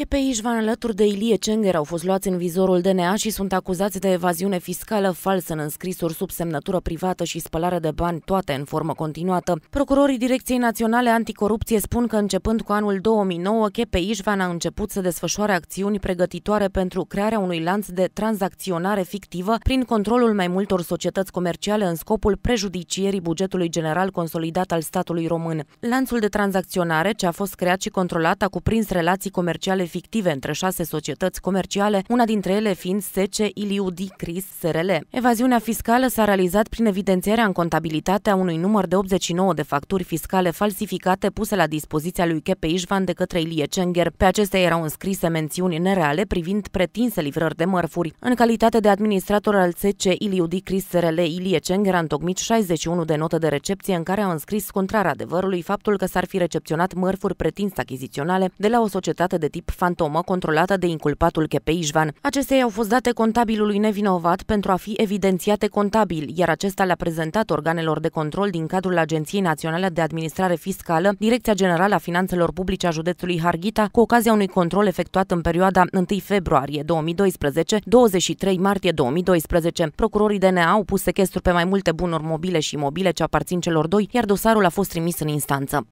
Chepei Ișvan alături de Ilie Cenger au fost luați în vizorul DNA și sunt acuzați de evaziune fiscală falsă în înscrisuri sub semnătură privată și spălare de bani, toate în formă continuată. Procurorii Direcției Naționale Anticorupție spun că începând cu anul 2009, Chepei Ișvan a început să desfășoare acțiuni pregătitoare pentru crearea unui lanț de tranzacționare fictivă prin controlul mai multor societăți comerciale în scopul prejudicierii bugetului general consolidat al statului român. Lanțul de tranzacționare, ce a fost creat și controlat, a cuprins relații comerciale fictive între șase societăți comerciale, una dintre ele fiind Sece Iliudi Cris SRL. Evaziunea fiscală s-a realizat prin evidențierea în contabilitatea unui număr de 89 de facturi fiscale falsificate puse la dispoziția lui Kepe Ișvan de către Ilie Cenger. Pe acestea erau înscrise mențiuni nereale privind pretinse livrări de mărfuri. În calitate de administrator al SC Iliudi Cris SRL, Ilie Cenger a întocmit 61 de note de recepție în care a înscris contrar adevărului faptul că s-ar fi recepționat mărfuri pretins achiziționale de la o societate de tip fantomă controlată de inculpatul Chepei Ișvan. Acestea au fost date contabilului nevinovat pentru a fi evidențiate contabil, iar acesta le-a prezentat organelor de control din cadrul Agenției Naționale de Administrare Fiscală, Direcția Generală a Finanțelor Publice a județului Harghita, cu ocazia unui control efectuat în perioada 1 februarie 2012 23 martie 2012. Procurorii DNA au pus sechestru pe mai multe bunuri mobile și imobile ce aparțin celor doi, iar dosarul a fost trimis în instanță.